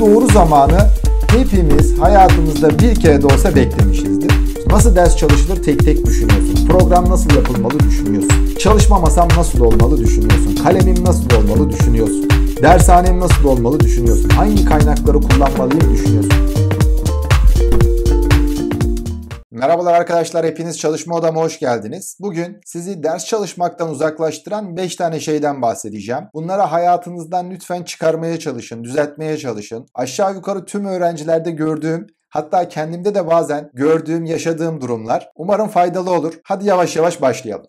bu doğru zamanı hepimiz hayatımızda bir kere de olsa beklemişizdir. Nasıl ders çalışılır tek tek düşünüyorsun. Program nasıl yapılmalı düşünüyorsun. Çalışma masam nasıl olmalı düşünüyorsun. Kalemim nasıl olmalı düşünüyorsun. Dershanem nasıl olmalı düşünüyorsun. Hangi kaynakları kullanmalıyım düşünüyorsun. Merhabalar arkadaşlar hepiniz çalışma odama hoş geldiniz. Bugün sizi ders çalışmaktan uzaklaştıran 5 tane şeyden bahsedeceğim. Bunları hayatınızdan lütfen çıkarmaya çalışın, düzeltmeye çalışın. Aşağı yukarı tüm öğrencilerde gördüğüm Hatta kendimde de bazen gördüğüm, yaşadığım durumlar. Umarım faydalı olur. Hadi yavaş yavaş başlayalım.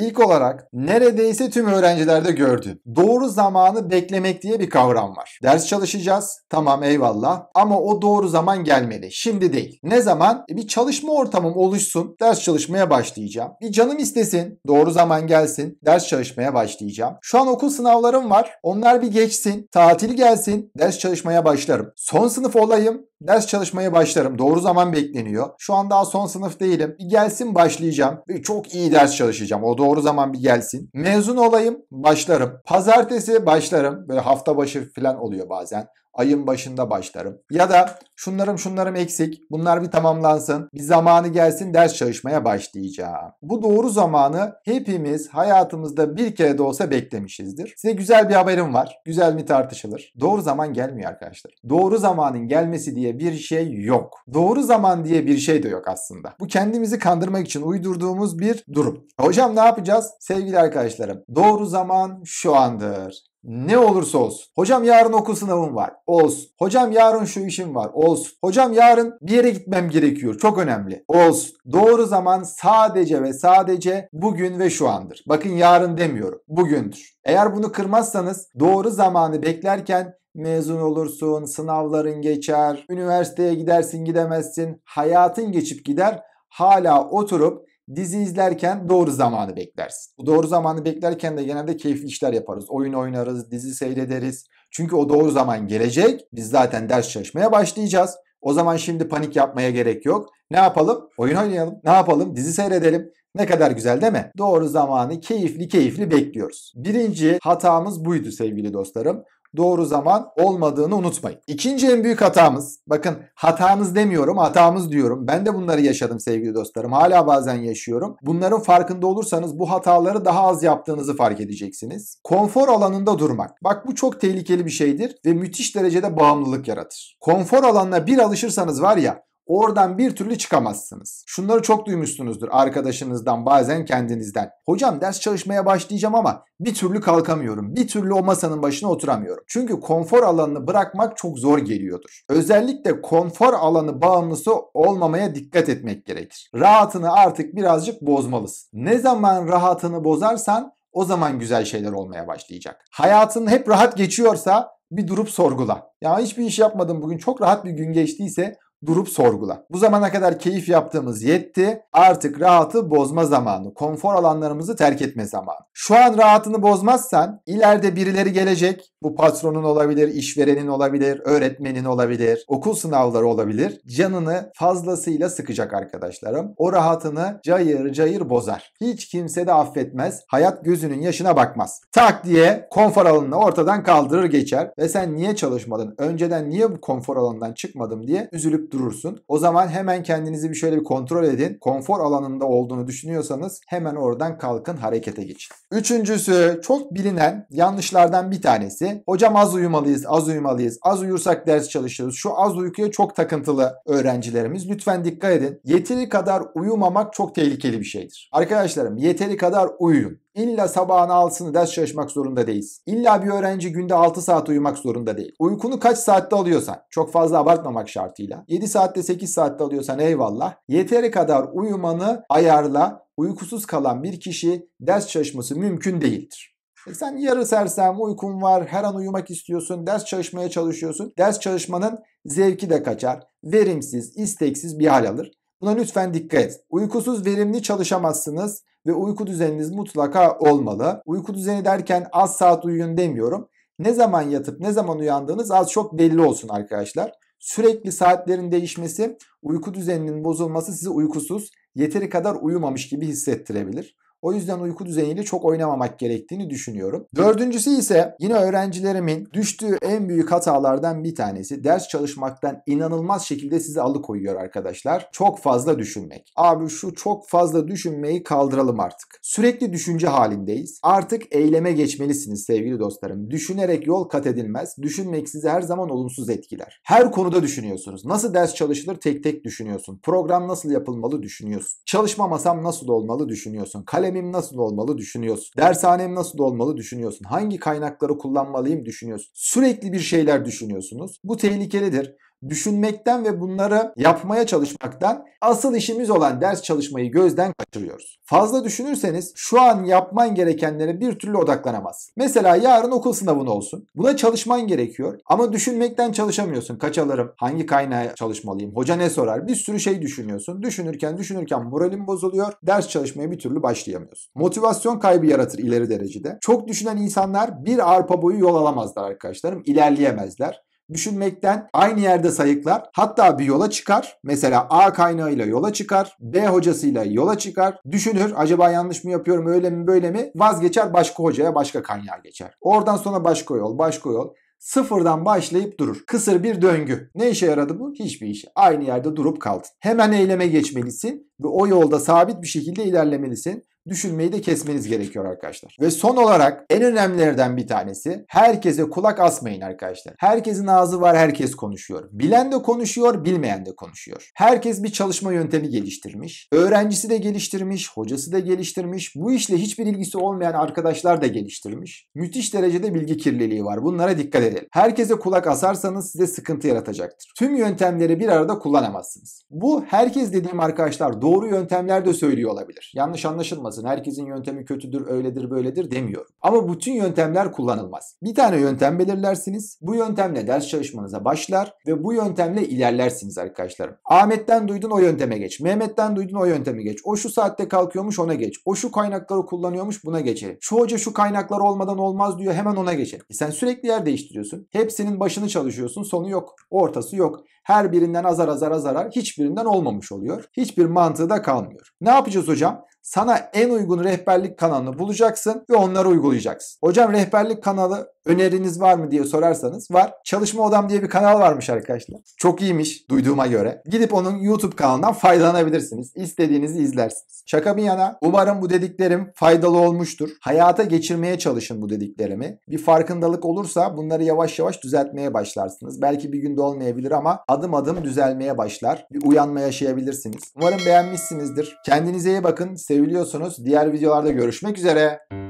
İlk olarak neredeyse tüm öğrencilerde gördüğün doğru zamanı beklemek diye bir kavram var. Ders çalışacağız tamam eyvallah ama o doğru zaman gelmeli şimdi değil. Ne zaman? E bir çalışma ortamım oluşsun ders çalışmaya başlayacağım. Bir canım istesin doğru zaman gelsin ders çalışmaya başlayacağım. Şu an okul sınavlarım var onlar bir geçsin tatil gelsin ders çalışmaya başlarım. Son sınıf olayım Ders çalışmaya başlarım. Doğru zaman bekleniyor. Şu an daha son sınıf değilim. Bir gelsin başlayacağım. ve çok iyi ders çalışacağım. O doğru zaman bir gelsin. Mezun olayım başlarım. Pazartesi başlarım. Böyle hafta başı falan oluyor bazen ayın başında başlarım. Ya da şunlarım şunlarım eksik bunlar bir tamamlansın bir zamanı gelsin ders çalışmaya başlayacağım. Bu doğru zamanı hepimiz hayatımızda bir kere de olsa beklemişizdir. Size güzel bir haberim var. Güzel mi tartışılır. Doğru zaman gelmiyor arkadaşlar. Doğru zamanın gelmesi diye bir şey yok. Doğru zaman diye bir şey de yok aslında. Bu kendimizi kandırmak için uydurduğumuz bir durum. Hocam ne yapacağız? Sevgili arkadaşlarım doğru zaman şu andır. Ne olursa olsun. Hocam yarın okul sınavım var. Olsun. Hocam yarın şu işim var. Olsun. Hocam yarın bir yere gitmem gerekiyor. Çok önemli. Olsun. Doğru zaman sadece ve sadece bugün ve şu andır. Bakın yarın demiyorum. Bugündür. Eğer bunu kırmazsanız doğru zamanı beklerken mezun olursun, sınavların geçer, üniversiteye gidersin gidemezsin, hayatın geçip gider hala oturup Dizi izlerken doğru zamanı beklersin. Bu doğru zamanı beklerken de genelde keyifli işler yaparız. Oyun oynarız, dizi seyrederiz. Çünkü o doğru zaman gelecek. Biz zaten ders çalışmaya başlayacağız. O zaman şimdi panik yapmaya gerek yok. Ne yapalım? Oyun oynayalım. Ne yapalım? Dizi seyredelim. Ne kadar güzel değil mi? Doğru zamanı keyifli keyifli bekliyoruz. Birinci hatamız buydu sevgili dostlarım doğru zaman olmadığını unutmayın. İkinci en büyük hatamız. Bakın hatamız demiyorum hatamız diyorum. Ben de bunları yaşadım sevgili dostlarım. Hala bazen yaşıyorum. Bunların farkında olursanız bu hataları daha az yaptığınızı fark edeceksiniz. Konfor alanında durmak. Bak bu çok tehlikeli bir şeydir ve müthiş derecede bağımlılık yaratır. Konfor alanına bir alışırsanız var ya Oradan bir türlü çıkamazsınız. Şunları çok duymuşsunuzdur arkadaşınızdan bazen kendinizden. Hocam ders çalışmaya başlayacağım ama bir türlü kalkamıyorum. Bir türlü o masanın başına oturamıyorum. Çünkü konfor alanını bırakmak çok zor geliyordur. Özellikle konfor alanı bağımlısı olmamaya dikkat etmek gerekir. Rahatını artık birazcık bozmalısın. Ne zaman rahatını bozarsan o zaman güzel şeyler olmaya başlayacak. Hayatın hep rahat geçiyorsa bir durup sorgula. Ya hiçbir iş yapmadım bugün çok rahat bir gün geçtiyse durup sorgula. Bu zamana kadar keyif yaptığımız yetti. Artık rahatı bozma zamanı. Konfor alanlarımızı terk etme zamanı. Şu an rahatını bozmazsan ileride birileri gelecek. Bu patronun olabilir, işverenin olabilir, öğretmenin olabilir, okul sınavları olabilir. Canını fazlasıyla sıkacak arkadaşlarım. O rahatını cayır cayır bozar. Hiç kimse de affetmez. Hayat gözünün yaşına bakmaz. Tak diye konfor alanını ortadan kaldırır geçer ve sen niye çalışmadın? Önceden niye bu konfor alanından çıkmadım diye üzülüp durursun. O zaman hemen kendinizi bir şöyle bir kontrol edin. Konfor alanında olduğunu düşünüyorsanız hemen oradan kalkın harekete geçin. Üçüncüsü çok bilinen yanlışlardan bir tanesi. Hocam az uyumalıyız, az uyumalıyız. Az uyursak ders çalışırız. Şu az uykuya çok takıntılı öğrencilerimiz. Lütfen dikkat edin. Yeteri kadar uyumamak çok tehlikeli bir şeydir. Arkadaşlarım yeteri kadar uyuyun. İlla sabahın altısını ders çalışmak zorunda değilsin. İlla bir öğrenci günde 6 saat uyumak zorunda değil. Uykunu kaç saatte alıyorsan çok fazla abartmamak şartıyla 7 saatte 8 saatte alıyorsan eyvallah. Yeteri kadar uyumanı ayarla. Uykusuz kalan bir kişi ders çalışması mümkün değildir. E sen yarı sersem uykun var her an uyumak istiyorsun ders çalışmaya çalışıyorsun. Ders çalışmanın zevki de kaçar. Verimsiz isteksiz bir hal alır. Buna lütfen dikkat et. Uykusuz verimli çalışamazsınız ve uyku düzeniniz mutlaka olmalı. Uyku düzeni derken az saat uyuyun demiyorum. Ne zaman yatıp ne zaman uyandığınız az çok belli olsun arkadaşlar. Sürekli saatlerin değişmesi, uyku düzeninin bozulması sizi uykusuz, yeteri kadar uyumamış gibi hissettirebilir. O yüzden uyku düzeniyle çok oynamamak gerektiğini düşünüyorum. Dördüncüsü ise yine öğrencilerimin düştüğü en büyük hatalardan bir tanesi ders çalışmaktan inanılmaz şekilde sizi alıkoyuyor arkadaşlar. Çok fazla düşünmek. Abi şu çok fazla düşünmeyi kaldıralım artık. Sürekli düşünce halindeyiz. Artık eyleme geçmelisiniz sevgili dostlarım. Düşünerek yol kat edilmez. Düşünmek sizi her zaman olumsuz etkiler. Her konuda düşünüyorsunuz. Nasıl ders çalışılır tek tek düşünüyorsun. Program nasıl yapılmalı düşünüyorsun. Çalışma masam nasıl olmalı düşünüyorsun. Kalem kalemim nasıl olmalı düşünüyorsun. Dershanem nasıl olmalı düşünüyorsun. Hangi kaynakları kullanmalıyım düşünüyorsun. Sürekli bir şeyler düşünüyorsunuz. Bu tehlikelidir düşünmekten ve bunları yapmaya çalışmaktan asıl işimiz olan ders çalışmayı gözden kaçırıyoruz. Fazla düşünürseniz şu an yapman gerekenlere bir türlü odaklanamaz. Mesela yarın okul sınavın olsun. Buna çalışman gerekiyor ama düşünmekten çalışamıyorsun. Kaç alırım? Hangi kaynağa çalışmalıyım? Hoca ne sorar? Bir sürü şey düşünüyorsun. Düşünürken düşünürken moralin bozuluyor. Ders çalışmaya bir türlü başlayamıyorsun. Motivasyon kaybı yaratır ileri derecede. Çok düşünen insanlar bir arpa boyu yol alamazlar arkadaşlarım. ilerleyemezler düşünmekten aynı yerde sayıklar. Hatta bir yola çıkar. Mesela A kaynağıyla yola çıkar. B hocasıyla yola çıkar. Düşünür acaba yanlış mı yapıyorum öyle mi böyle mi? Vazgeçer başka hocaya başka kaynağa geçer. Oradan sonra başka yol başka yol sıfırdan başlayıp durur. Kısır bir döngü. Ne işe yaradı bu? Hiçbir işe. Aynı yerde durup kaldın. Hemen eyleme geçmelisin ve o yolda sabit bir şekilde ilerlemelisin. Düşünmeyi de kesmeniz gerekiyor arkadaşlar. Ve son olarak en önemlilerden bir tanesi herkese kulak asmayın arkadaşlar. Herkesin ağzı var herkes konuşuyor. Bilen de konuşuyor bilmeyen de konuşuyor. Herkes bir çalışma yöntemi geliştirmiş. Öğrencisi de geliştirmiş. Hocası da geliştirmiş. Bu işle hiçbir ilgisi olmayan arkadaşlar da geliştirmiş. Müthiş derecede bilgi kirliliği var. Bunlara dikkat edelim. Herkese kulak asarsanız size sıkıntı yaratacaktır. Tüm yöntemleri bir arada kullanamazsınız. Bu herkes dediğim arkadaşlar doğru yöntemler de söylüyor olabilir. Yanlış anlaşılmasın olmasın. Herkesin yöntemi kötüdür, öyledir, böyledir demiyorum. Ama bütün yöntemler kullanılmaz. Bir tane yöntem belirlersiniz. Bu yöntemle ders çalışmanıza başlar ve bu yöntemle ilerlersiniz arkadaşlarım. Ahmet'ten duydun o yönteme geç. Mehmet'ten duydun o yönteme geç. O şu saatte kalkıyormuş ona geç. O şu kaynakları kullanıyormuş buna geçelim. Şu hoca şu kaynaklar olmadan olmaz diyor hemen ona geçelim. E sen sürekli yer değiştiriyorsun. Hepsinin başını çalışıyorsun. Sonu yok. Ortası yok. Her birinden azar azar azar azar hiçbirinden olmamış oluyor. Hiçbir mantığı da kalmıyor. Ne yapacağız hocam? sana en uygun rehberlik kanalını bulacaksın ve onları uygulayacaksın. Hocam rehberlik kanalı öneriniz var mı diye sorarsanız var. Çalışma Odam diye bir kanal varmış arkadaşlar. Çok iyiymiş duyduğuma göre. Gidip onun YouTube kanalından faydalanabilirsiniz. İstediğinizi izlersiniz. Şaka bir yana umarım bu dediklerim faydalı olmuştur. Hayata geçirmeye çalışın bu dediklerimi. Bir farkındalık olursa bunları yavaş yavaş düzeltmeye başlarsınız. Belki bir günde olmayabilir ama adım adım düzelmeye başlar. Bir uyanma yaşayabilirsiniz. Umarım beğenmişsinizdir. Kendinize iyi bakın seviliyorsunuz. Diğer videolarda görüşmek üzere.